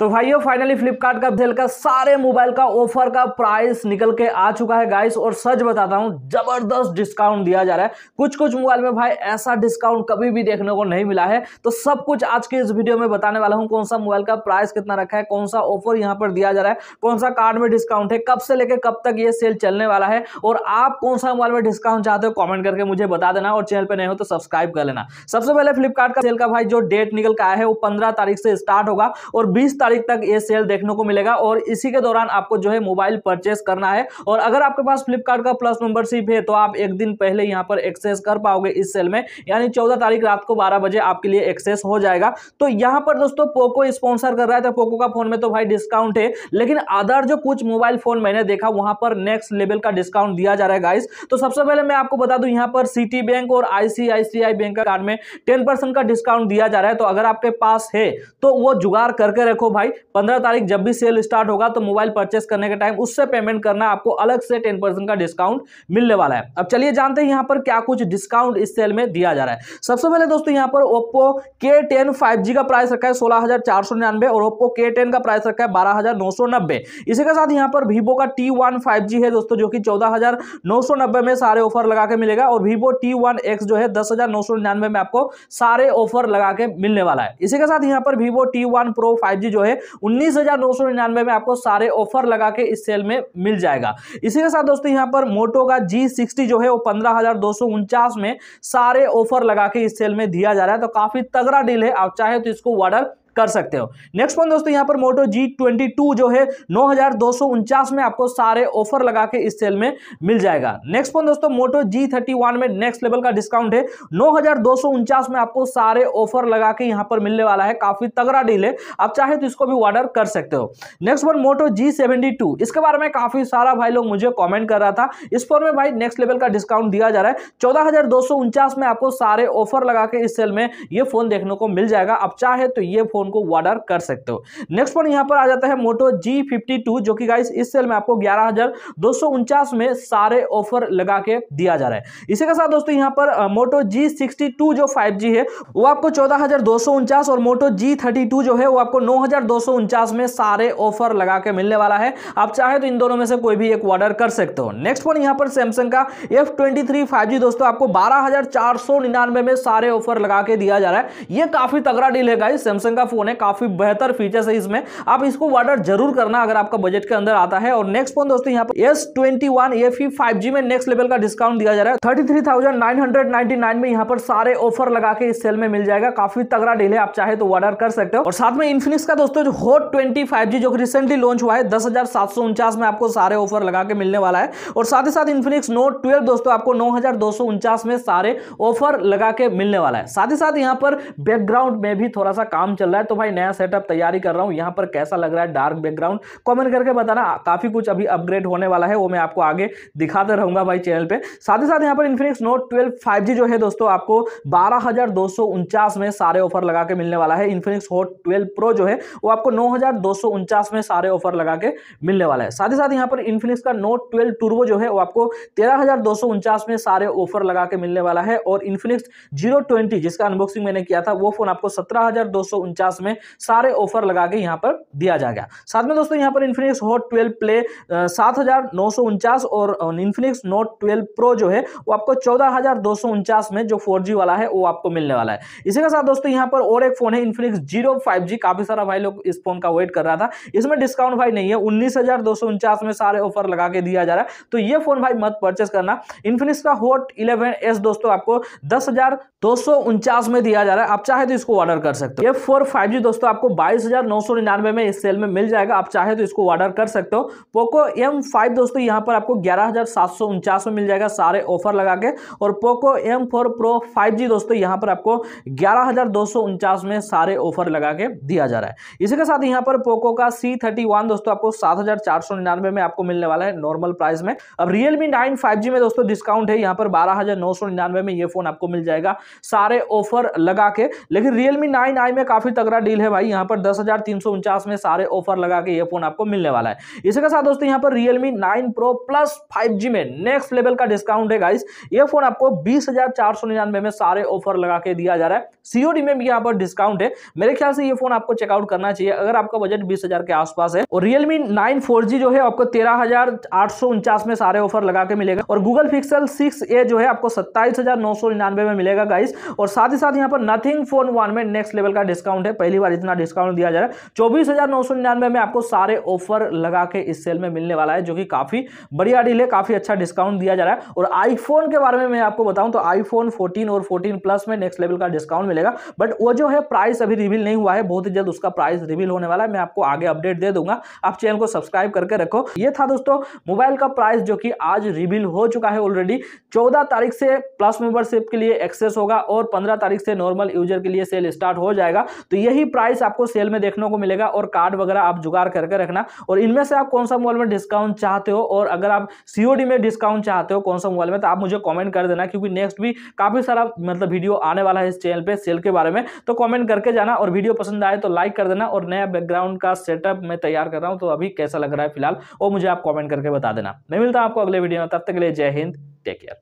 तो भाइयों फाइनली फ्लिपकार्ट का सेल का सारे मोबाइल का ऑफर का प्राइस निकल के आ चुका है गाइस और सच बताता हूँ जबरदस्त डिस्काउंट दिया जा रहा है कुछ कुछ मोबाइल में भाई ऐसा डिस्काउंट कभी भी देखने को नहीं मिला है तो सब कुछ आज के इस वीडियो में बताने वाला हूँ कौन सा मोबाइल का प्राइस कितना रखा है कौन सा ऑफर यहाँ पर दिया जा रहा है कौन सा कार्ड में डिस्काउंट है कब से लेकर कब तक ये सेल चलने वाला है और आप कौन सा मोबाइल में डिस्काउंट चाहते हो कॉमेंट करके मुझे बता देना और चैनल पर नहीं हो तो सब्सक्राइब कर लेना सबसे पहले फ्लिपकार्ट का सेल का भाई जो डेट निकल का आया है वो पंद्रह तारीख से स्टार्ट होगा और बीस तारीख तक ये सेल देखने को मिलेगा और इसी के दौरान आपको जो है मोबाइल परचेस करना है और अगर आपके पास फ्लिपकार्ट का प्लस मेंबरशिप है तो आप एक दिन पहले यहाँ पर एक्सेस कर पाओगे इस सेल में यानी चौदह तारीख रात को बारह बजे आपके लिए एक्सेस हो जाएगा तो यहाँ पर दोस्तों पोको स्पॉन्सर कर रहा है तो पोको का फोन में तो भाई डिस्काउंट है लेकिन अदर जो कुछ मोबाइल फोन मैंने देखा वहां पर नेक्स्ट लेवल का डिस्काउंट दिया जा रहा है गाइस तो सबसे पहले मैं आपको बता दूं यहां पर सिटी बैंक और आईसीआईसीआई बैंक का कार्ड में 10 परसेंट का डिस्काउंट दिया जा रहा है तो अगर आपके पास है तो वो जुगाड़ करके रखो भाई भाई पंद्रह तारीख जब भी सेल स्टार्ट होगा तो मोबाइल परचेस करने का टाइम उससे पेमेंट करना आपको अलग से टेन परसेंट का डिस्काउंट मिलने वाला है अब चलिए जानते हैं यहाँ पर क्या कुछ डिस्काउंट इस सेल में दिया जा रहा है सबसे पहले दोस्तों यहाँ पर ओप्पो के टेन का प्राइस रखा है सोलह और ओप्पो के का प्राइस रखा है बारह इसी के साथ यहाँ पर वीवो का टी वन है दोस्तों जो कि चौदह में सारे ऑफर लगा के मिलेगा और वीवो टी जो है दस में आपको सारे ऑफर लगा के मिलने वाला है इसी के साथ यहाँ पर Vivo T one pro five जो है है उन्नीस में आपको सारे ऑफर लगा के इस सेल में मिल जाएगा इसी के साथ दोस्तों यहां पर मोटो का जी सिक्सटी जो है वो पंद्रह में सारे ऑफर लगा के इस सेल में दिया जा रहा है तो काफी तगड़ा डील है आप चाहे तो इसको ऑर्डर कर सकते हो नेक्स्ट वन दोस्तों यहां पर मोटो जी ट्वेंटी टू जो है नौ में आपको सारे ऑफर लगा के इस सेल में मिल जाएगा नेक्स्ट वन दोस्तों मोटो जी थर्टी वन में नेक्स्ट लेवल का डिस्काउंट है नौ में आपको सारे ऑफर लगा के यहां पर मिलने वाला है काफी तगड़ा डील है आप चाहे तो इसको भी ऑर्डर कर सकते हो next one Moto G seventy two इसके बारे में काफी सारा भाई लोग मुझे कॉमेंट कर रहा था इस फोन में भाई नेक्स्ट लेवल का डिस्काउंट दिया जा रहा है चौदह में आपको सारे ऑफर लगा के इस सेल में ये फोन देखने को मिल जाएगा आप चाहे तो ये फोन उनको ऑर्डर कर सकते हो नेक्स्ट पॉइंट यहाँ पर आ जाता है मोटो जी फिफ्टी टू जो कि गाइस इस सेल में आपको ग्यारह हजार दो सौ उनचास में सारे ऑफर लगा के दिया जा रहा है इसी के साथ दोस्तों यहाँ पर मोटो जी सिक्सटी टू जो फाइव जी है वो आपको चौदह हजार दो सौ उनचास और मोटो जी थर्टी टू जो है वो आपको नौ हजार दो सौ उनचास में सारे ऑफर लगा के मिलने वाला है आप चाहे तो इन दोनों में से कोई भी एक ऑर्डर कर सकते हो नेक्स्ट फोन यहाँ पर सैमसंग का F twenty three five G दोस्तों आपको बारह हजार चार सौ निन्यानवे में सारे ऑफर लगा के दिया जा रहा है ये काफी तगड़ा डील है गाइस सैमसंग का फ़ोन है काफ़ी बेहतर फीचर्स है इसमें आप इसको वाटर जरूर करना अगर आपका बजट के अंदर आता है और नेक्स्ट फोन दोस्तों यहाँ पर एस ट्वेंटी वन में नेक्स्ट लेवल का डिस्काउंट दिया जा रहा है थर्टी में यहाँ पर सारे ऑफर लगा के इस सेल में मिल जाएगा काफी तगड़ा डील है आप चाहे तो ऑर्डर कर सकते हो और साथ में इन्फिनिक्स का दोस्तों जो हॉट ट्वेंटी फाइव जी जो रिसेंटली लॉन्च हुआ है दस हजार सात सौ उनचास में आपको सारे ऑफर लगा के मिलने वाला है और साथ ही साथ इन्फिनिक्स नोट ट्वेल्व दोस्तों आपको नौ हजार दो सौ उनचास में सारे ऑफर लगा के मिलने वाला है साथ ही साथ यहाँ पर बैकग्राउंड में भी थोड़ा सा काम चल रहा है है तो भाई नया सेटअप तैयारी कर रहा हूँ यहाँ पर कैसा लग रहा है डार्क बैकग्राउंड कॉमेंट करके बताना काफ़ी कुछ अभी अपग्रेड होने वाला है वो मैं आपको आगे दिखाते रहूँगा भाई चैनल पर साथ ही साथ यहाँ पर इन्फिनिक्स नोट ट्वेल्व फाइव जो है दोस्तों आपको बारह में सारे ऑफर लगा के मिलने वाला है इन्फिनिक्स होट ट्वेल्व प्रो जो है वो आपको नौ में सारे ऑफर लगा के मिलने वाला है साथ ही साथ यहाँ पर इन्फिनिक्स का नोट ट्वेल्व टूर्वो जो है वो आपको तेरह में सारे ऑफर लगा के मिलने वाला है और इन्फिनिक्स जीरो ट्वेंटी जिसका अनबॉक्सिंग मैंने किया था वो फोन आपको सत्रह क्लास में सारे ऑफर लगा के यहाँ पर दिया जा गया साथ में दोस्तों यहाँ पर इन्फिनिक्स हॉट ट्वेल्व प्ले सात और इन्फिनिक्स नोट ट्वेल्व प्रो जो है वो आपको चौदह में जो फोर वाला है वो आपको मिलने वाला है इसी के साथ दोस्तों यहाँ पर और एक फोन है इन्फिनिक्स जीरो काफी सारा भाई लोग इस फोन का वेट कर रहा था इसमें डिस्काउंट भाई नहीं है उन्नीस में सारे ऑफर लगा के दिया जा रहा है तो ये फोन भाई मत परचेस करना इन्फिनिक्स का हॉट इलेवन एस दोस्तों आपको दस में दिया जा रहा है आप चाहे तो इसको ऑर्डर कर सकते हो ये फोर फाइव जी दोस्तों आपको बाईस हज़ार नौ सौ निन्यानवे में इस सेल में मिल जाएगा आप चाहे तो इसको ऑर्डर कर सकते हो पोको एम फाइव दोस्तों यहाँ पर आपको ग्यारह हज़ार सात सौ उनचास में मिल जाएगा सारे ऑफर लगा के और Poco M four pro five G दोस्तों यहाँ पर आपको ग्यारह हज़ार दो सौ उनचास में सारे ऑफर लगा के दिया जा रहा है इसी के साथ यहाँ पर पोको का सी थर्टी वन दोस्तों आपको सात हज़ार चार सौ निन्यानवे में आपको मिलने वाला है नॉर्मल प्राइस में अब रियलमी नाइन फाइव जी में दोस्तों डिस्काउंट है यहाँ पर बारह हज़ार नौ सौ निन्यानवे में ये फ़ोन आपको मिल जाएगा सारे ऑफर लगा के लेकिन रियलमी नाइन आई में काफ़ी तगड़ा तगड़ा डील है भाई यहाँ पर दस में सारे ऑफर लगा के ये फोन आपको मिलने वाला है इसी के साथ दोस्तों यहाँ पर Realme nine pro plus five में नेक्स्ट लेवल का डिस्काउंट है गाइस ये फोन आपको बीस में सारे ऑफर लगा के दिया जा रहा है सीओडी में भी यहाँ पर डिस्काउंट है मेरे ख्याल से ये फोन आपको चेकआउट करना चाहिए अगर आपका बजट बीस के आसपास है और रियलमी नाइन फोर जो है आपको तेरह में सारे ऑफर लगा के मिलेगा और गूगल पिक्सल सिक्स ए जो है आपको सत्ताईस में मिलेगा गाइस और साथ ही साथ यहाँ पर नथिंग फोन वन में नेक्स्ट लेवल का डिस्काउंट है पहली बार इतना डिस्काउंट दिया जा रहा है चौबीस में आपको सारे ऑफर लगा के इस सेल में मिलने वाला है जो कि काफ़ी बढ़िया डील है काफ़ी अच्छा डिस्काउंट दिया जा रहा है और आईफोन के बारे में मैं आपको बताऊं तो आईफोन 14 और 14 प्लस में नेक्स्ट लेवल का डिस्काउंट मिलेगा बट वो जो है प्राइस अभी रिवील नहीं हुआ है बहुत ही जल्द उसका प्राइस रिवील होने वाला है मैं आपको आगे अपडेट दे दूंगा आप चैनल को सब्सक्राइब करके रखो ये था दोस्तों मोबाइल का प्राइस जो कि आज रिवील हो चुका है ऑलरेडी चौदह तारीख से प्लस मेंबरशिप के लिए एक्सेस होगा और पंद्रह तारीख से नॉर्मल यूजर के लिए सेल स्टार्ट हो जाएगा तो ये यही प्राइस आपको सेल में देखने को मिलेगा और कार्ड वगैरह आप जुगाड़ करके रखना और इनमें से आप कौन सा मोबाइल में डिस्काउंट चाहते हो और अगर आप सीओडी में डिस्काउंट चाहते हो कौन सा मोबाइल में तो आप मुझे कॉमेंट कर देना क्योंकि नेक्स्ट भी काफ़ी सारा मतलब वीडियो आने वाला है इस चैनल पर सेल के बारे में तो कॉमेंट करके जाना और वीडियो पसंद आए तो लाइक कर देना और नया बैकग्राउंड का सेटअप मैं तैयार कर रहा हूँ तो अभी कैसा लग रहा है फिलहाल वो मुझे आप कॉमेंट करके बता देना मैं मिलता हूँ आपको अगले वीडियो में तब तक के लिए जय हिंद टेक केयर